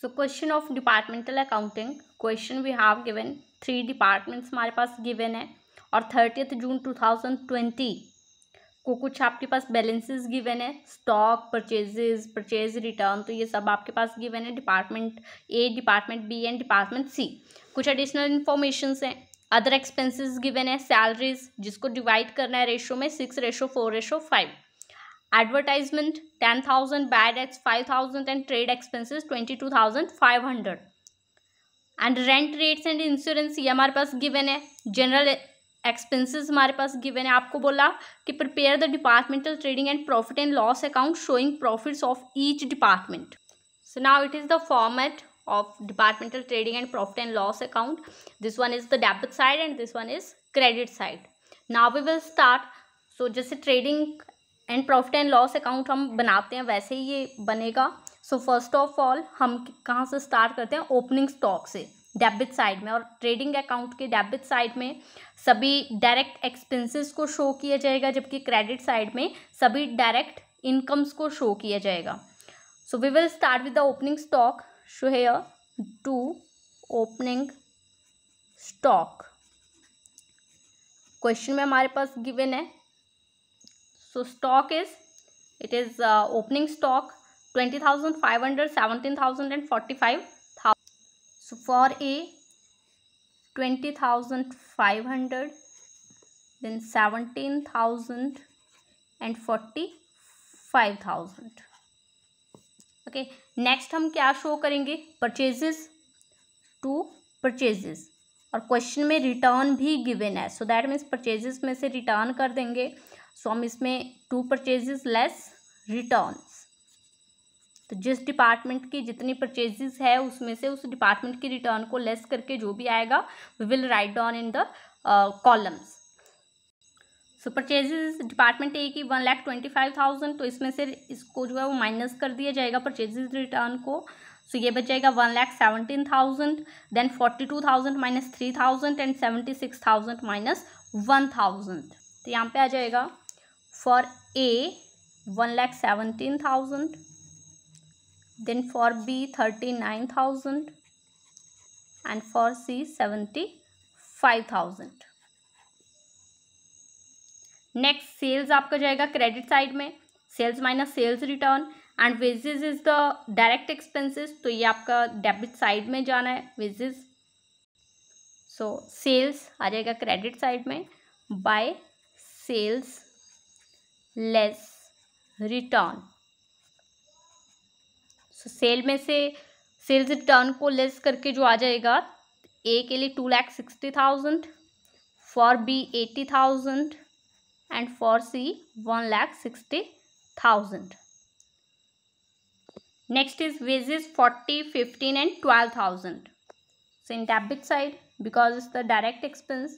So question of departmental accounting question we have given three departments हमारे पास given है और thirtieth June two thousand twenty को कुछ आपके पास बैलेंसेस गिवन है स्टॉक परचेजेज परचेज रिटर्न तो ये सब आपके पास गिवन है department A department B and department C कुछ एडिशनल इन्फॉर्मेशन हैं अदर एक्सपेंसेस गिवन है सैलरीज जिसको डिवाइड करना है रेशो में six ratio four ratio five advertisement 10,000, bad debts 5,000 and trade expenses 22,500. And rent rates and insurance ये हमारे पास given है general expenses हमारे पास given है आपको बोला कि prepare the departmental trading and profit and loss account showing profits of each department so now it is the format of departmental trading and profit and loss account this one is the debit side and this one is credit side now we will start so just trading and profit and loss account हम बनाते हैं वैसे ही ये बनेगा so first of all हम कहाँ से start करते हैं ओपनिंग स्टॉक से डेबिट साइड में और ट्रेडिंग अकाउंट के डेबिट साइड में सभी डायरेक्ट एक्सपेंसेस को शो किया जाएगा जबकि क्रेडिट साइड में सभी डायरेक्ट इनकम्स को शो किया जाएगा so we will start with the opening stock show है टू ओपनिंग स्टॉक क्वेश्चन में हमारे पास गिवन है so stock is it is uh, opening stock 20500 17000 and 45000 so for a 20500 then 17000 and 45000 okay next हम क्या show करेंगे purchases to purchases और question में रिटर्न भी गिवन है सो दैट मीन्स परचेजेस में से रिटर्न कर देंगे सो हम इसमें टू परचेजेस लेस रिटर्न्स तो जिस डिपार्टमेंट की जितनी परचेजेस है उसमें से उस डिपार्टमेंट की रिटर्न को लेस करके जो भी आएगा we will write down in the columns so purchases department A की one lakh twenty five thousand तो इसमें से इसको जो है वो माइनस कर दिया जाएगा परचेजेस रिटर्न को सो so, ये बचेगा one lakh seventeen thousand then forty two thousand minus three thousand and seventy six thousand minus one thousand तो यहाँ पे आ जाएगा for A one lakh seventeen thousand then for B thirty nine thousand and for C seventy five thousand next sales आपका जाएगा credit side में sales minus sales return and wages is the direct expenses तो ये आपका debit side में जाना है wages सो sales आ जाएगा क्रेडिट साइड में by sales less return so sale में से सेल्स रिटर्न को लेस करके जो आ जाएगा ए के लिए two lakh sixty thousand for B eighty thousand and for C one lakh sixty thousand next is wages 40 15 and 12000 so in debit side because it's the direct expense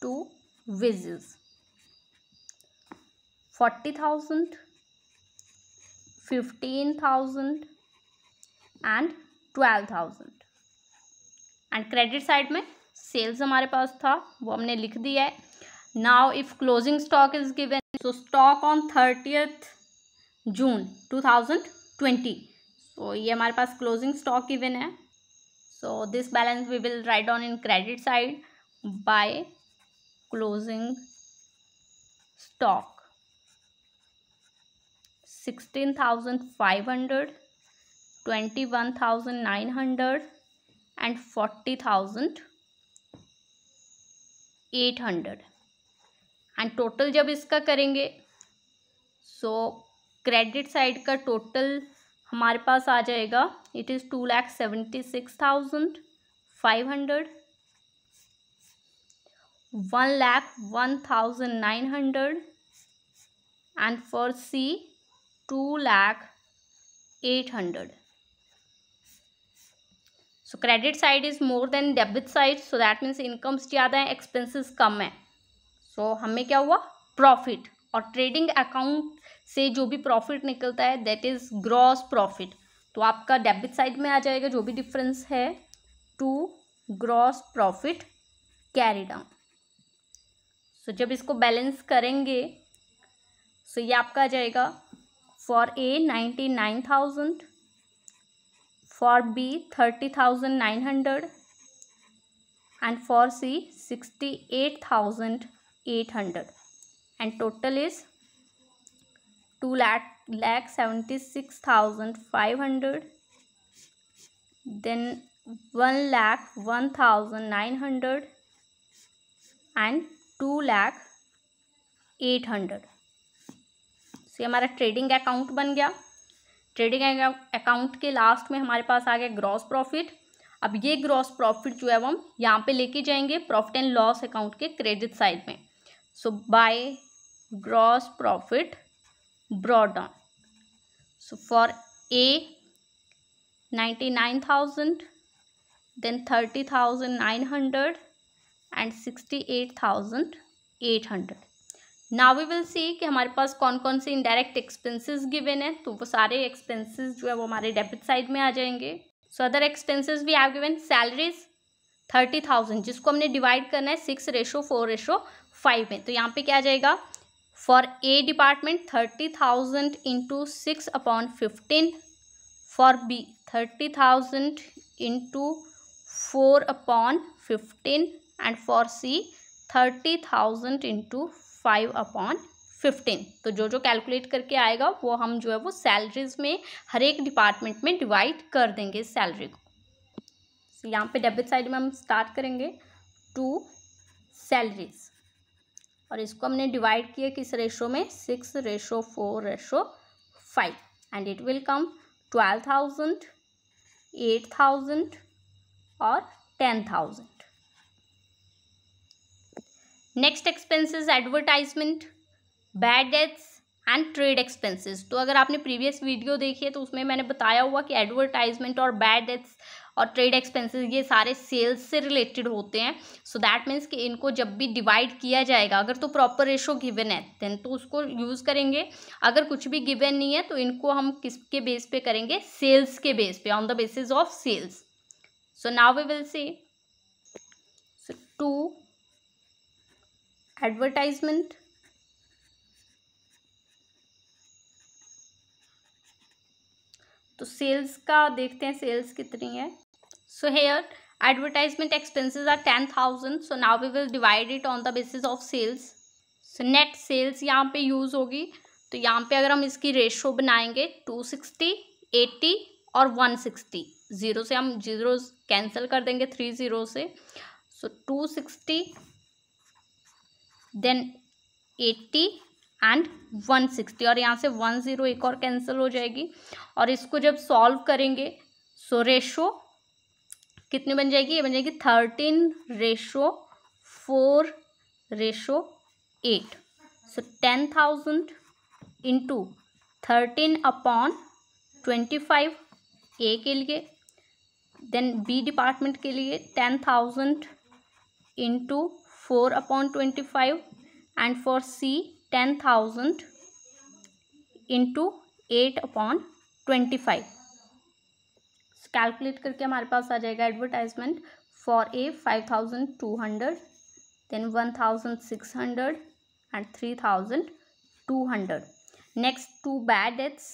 to wages 40000 15000 and twelve thousand and credit side में sales हमारे पास था वो हमने लिख दिया है now if closing stock is given so stock on thirtieth June two thousand twenty so तो ये हमारे पास क्लोजिंग स्टॉक इवन है so this balance we will write on in credit side by closing stock sixteen thousand five hundred twenty one thousand nine hundred and forty thousand eight hundred and total जब इसका करेंगे so credit side का total हमारे पास आ जाएगा it is two lakh seventy six thousand five hundred one lakh one thousand nine hundred and for C two lakh eight hundred so credit side is more then debit side so that means incomes ज़्यादा है expenses कम है सो so, हमें क्या हुआ profit और trading account से जो भी प्रॉफिट निकलता है दैट इज़ ग्रॉस प्रॉफिट तो आपका डेबिट साइड में आ जाएगा जो भी डिफरेंस है to gross profit carry down so जब इसको बैलेंस करेंगे सो so ये आपका आ जाएगा for A ninety nine thousand for B thirty thousand nine hundred and for C sixty eight thousand eight hundred total is two and total then one lakh one thousand nine hundred and two lakh eight hundred so ये हमारा trading account बन गया trading account के last में हमारे पास आ गया gross profit अब ये ग्रॉस प्रॉफिट जो है वो हम यहाँ पे लेके जाएंगे प्रॉफिट एंड लॉस अकाउंट के क्रेडिट साइड में so by gross profit brought down so for a 99000 then 30900 and 68800 now we will see कि हमारे पास कौन कौन से इनडायरेक्ट एक्सपेंसेस गिवन है तो वो सारे एक्सपेंसेस जो है वो हमारे डेबिट साइड में आ जाएंगे so other expenses we have given salaries thirty thousand जिसको हमने डिवाइड करना है six ratio four ratio five में तो यहाँ पे क्या आ जाएगा for A department thirty thousand into six upon fifteen for B thirty thousand into four upon fifteen and for C thirty thousand into five upon fifteen तो जो जो कैलकुलेट करके आएगा वो हम जो है वो सैलरीज में हर एक डिपार्टमेंट में डिवाइड कर देंगे सैलरी को यहाँ पे डेबिट साइड में हम स्टार्ट करेंगे टू सैलरीज और इसको हमने डिवाइड किया किस रेशो में six ratio four ratio five and it will come twelve thousand eight thousand और ten thousand next expenses advertisement bad debts and trade expenses तो अगर आपने प्रीवियस वीडियो देखी है तो उसमें मैंने बताया हुआ कि एडवर्टाइजमेंट और बैड डेट्स और ट्रेड एक्सपेंसेस ये सारे सेल्स से रिलेटेड होते हैं सो दैट मीन्स कि इनको जब भी डिवाइड किया जाएगा अगर तो प्रॉपर रेशो गिवन है देन तो उसको यूज़ करेंगे अगर कुछ भी गिवन नहीं है तो इनको हम किसके बेस पे करेंगे सेल्स के बेस पे on the basis of sales so now we will see to advertisement तो सेल्स का देखते हैं सेल्स कितनी है so here advertisement expenses are ten thousand so now we will divide it on the basis of sales so net sales यहाँ पे use होगी तो यहाँ पे अगर हम इसकी रेशो बनाएंगे टू सिक्सटी एट्टी और वन सिक्सटी ज़ीरो से हम जीरो कैंसिल कर देंगे थ्री ज़ीरो से so two sixty then eighty and 160 और यहाँ से 10 एक और कैंसिल हो जाएगी और इसको जब सॉल्व करेंगे सो रेशो कितनी बन जाएगी ये बन जाएगी thirteen ratio four ratio eight so ten thousand into thirteen upon twenty five A के लिए देन बी डिपार्टमेंट के लिए ten thousand into four upon twenty five and for C ten thousand into eight upon twenty five calculate करके हमारे पास आ जाएगा advertisement for A five thousand two hundred then one thousand six hundred and three thousand two hundred next to bad deaths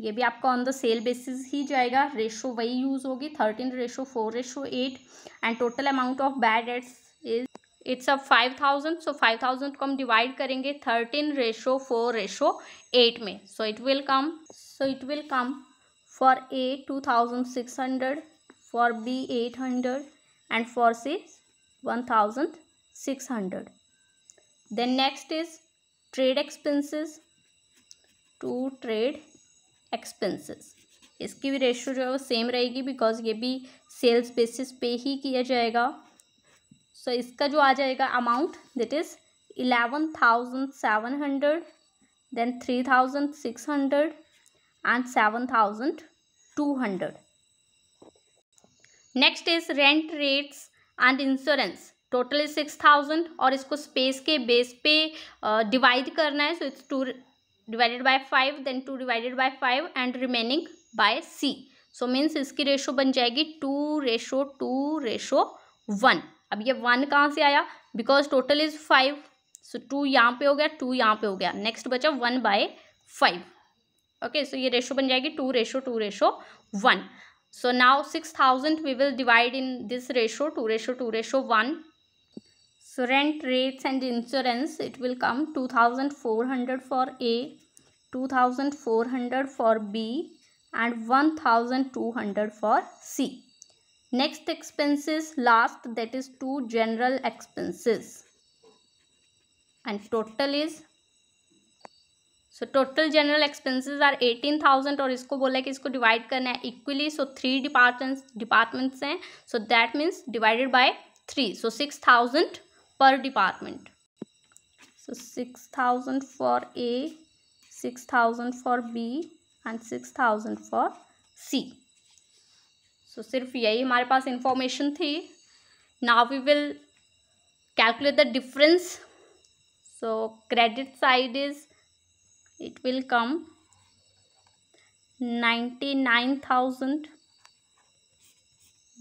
ये भी आपका on the sale basis ही जाएगा रेशो वही यूज़ होगी thirteen ratio four ratio eight and total amount of bad debts it's अब five thousand so five thousand को हम डिवाइड करेंगे thirteen ratio four ratio eight में so it will come so it will come for A two thousand six hundred for B eight hundred and for C one thousand six hundred then next is trade expenses to trade expenses इसकी भी ratio जो है वो same रहेगी because ये भी sales basis पे ही किया जाएगा सो so, इसका जो आ जाएगा amount that is eleven thousand seven hundred then three thousand six hundred and seven thousand two hundred next is rent rates and insurance total is six thousand और इसको स्पेस के बेस पे डिवाइड uh, करना है so it's two divided by five then two divided by five and remaining by C so means इसकी ratio बन जाएगी two ratio two ratio one अब ये वन कहाँ से आया because total is five so two यहाँ पे हो गया टू यहाँ पे हो गया नेक्स्ट बचा one by five okay so ये रेशो बन जाएगी two ratio two ratio one so now six thousand we will divide in this ratio two ratio two ratio one so rent rates and insurance it will come two thousand four hundred for A two thousand four hundred for B and one thousand two hundred for C next expenses last that is to general expenses and total is so total general expenses are eighteen thousand और इसको बोला है कि इसको divide करना है equally so three departments departments हैं so that means divided by three so six thousand per department so six thousand for A six thousand for B and six thousand for C so so, सिर्फ यही हमारे पास information थी now we will calculate the difference so credit side is it will come ninety nine thousand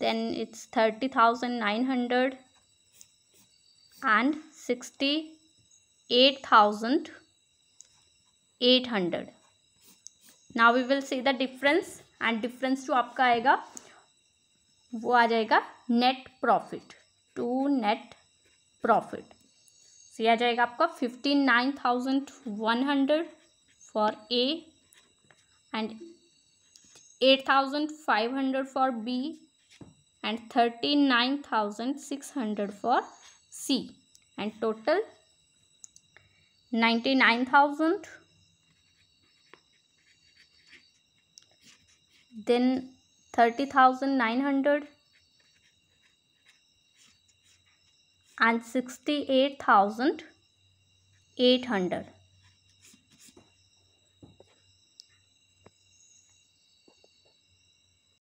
then it's thirty thousand nine hundred and sixty eight thousand eight hundred now we will see the difference and difference जो आपका आएगा वो आ जाएगा net profit to net profit ये आ जाएगा आपका fifty nine thousand one hundred for A and eight thousand five hundred for B and thirty nine thousand six hundred for C and total ninety nine thousand then thirty thousand nine hundred and sixty eight thousand eight hundred